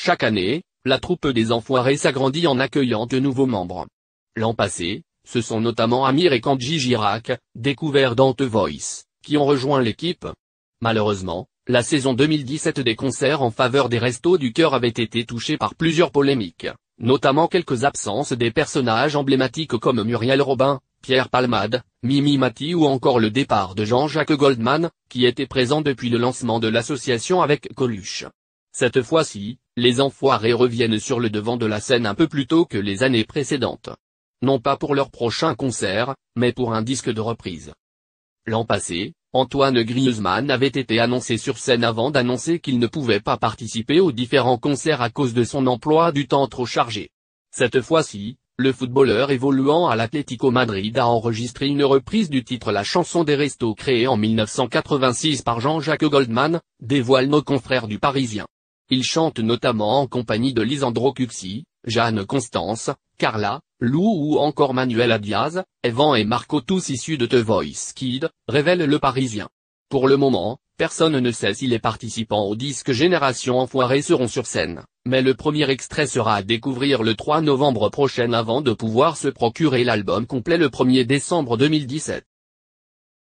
Chaque année, la troupe des enfoirés s'agrandit en accueillant de nouveaux membres. L'an passé, ce sont notamment Amir et Kanji Girac, découverts dans The Voice, qui ont rejoint l'équipe. Malheureusement, la saison 2017 des concerts en faveur des restos du cœur avait été touchée par plusieurs polémiques, notamment quelques absences des personnages emblématiques comme Muriel Robin, Pierre Palmade, Mimi Mati ou encore le départ de Jean-Jacques Goldman, qui était présent depuis le lancement de l'association avec Coluche. Cette fois-ci, les enfoirés reviennent sur le devant de la scène un peu plus tôt que les années précédentes. Non pas pour leur prochain concert, mais pour un disque de reprise. L'an passé, Antoine Griezmann avait été annoncé sur scène avant d'annoncer qu'il ne pouvait pas participer aux différents concerts à cause de son emploi du temps trop chargé. Cette fois-ci, le footballeur évoluant à l'Atlético Madrid a enregistré une reprise du titre La chanson des restos créée en 1986 par Jean-Jacques Goldman, dévoile nos confrères du Parisien. Il chante notamment en compagnie de Lisandro Cuxi, Jeanne Constance, Carla, Lou ou encore Manuel Diaz, Evan et Marco tous issus de The Voice Kid, révèle le Parisien. Pour le moment, personne ne sait si les participants au disque Génération Enfoirée seront sur scène, mais le premier extrait sera à découvrir le 3 novembre prochain avant de pouvoir se procurer l'album complet le 1er décembre 2017.